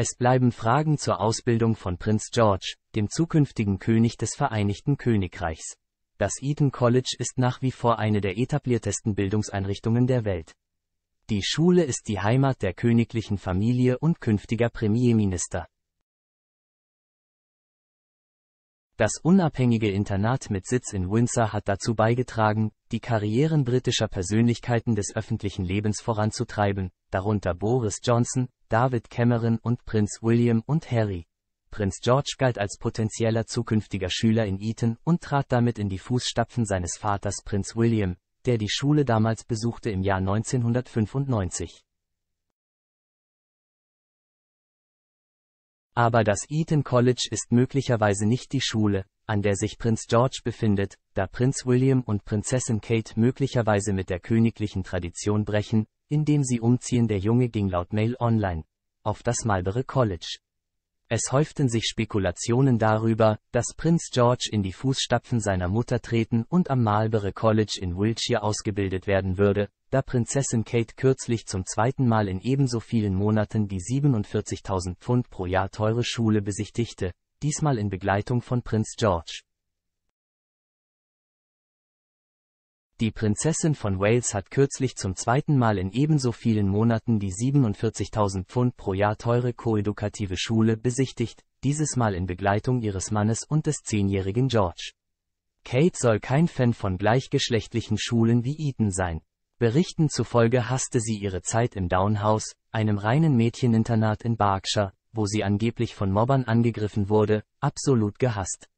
Es bleiben Fragen zur Ausbildung von Prinz George, dem zukünftigen König des Vereinigten Königreichs. Das Eton College ist nach wie vor eine der etabliertesten Bildungseinrichtungen der Welt. Die Schule ist die Heimat der königlichen Familie und künftiger Premierminister. Das unabhängige Internat mit Sitz in Windsor hat dazu beigetragen, die Karrieren britischer Persönlichkeiten des öffentlichen Lebens voranzutreiben, darunter Boris Johnson, David Cameron und Prinz William und Harry. Prinz George galt als potenzieller zukünftiger Schüler in Eton und trat damit in die Fußstapfen seines Vaters Prinz William, der die Schule damals besuchte im Jahr 1995. Aber das Eton College ist möglicherweise nicht die Schule, an der sich Prinz George befindet, da Prinz William und Prinzessin Kate möglicherweise mit der königlichen Tradition brechen, in dem sie umziehen. Der Junge ging laut Mail online auf das Marlborough College. Es häuften sich Spekulationen darüber, dass Prinz George in die Fußstapfen seiner Mutter treten und am Marlborough College in Wiltshire ausgebildet werden würde, da Prinzessin Kate kürzlich zum zweiten Mal in ebenso vielen Monaten die 47.000 Pfund pro Jahr teure Schule besichtigte, diesmal in Begleitung von Prinz George. Die Prinzessin von Wales hat kürzlich zum zweiten Mal in ebenso vielen Monaten die 47.000 Pfund pro Jahr teure koedukative Schule besichtigt, dieses Mal in Begleitung ihres Mannes und des zehnjährigen George. Kate soll kein Fan von gleichgeschlechtlichen Schulen wie Eton sein. Berichten zufolge hasste sie ihre Zeit im Downhouse, einem reinen Mädcheninternat in Berkshire, wo sie angeblich von Mobbern angegriffen wurde, absolut gehasst.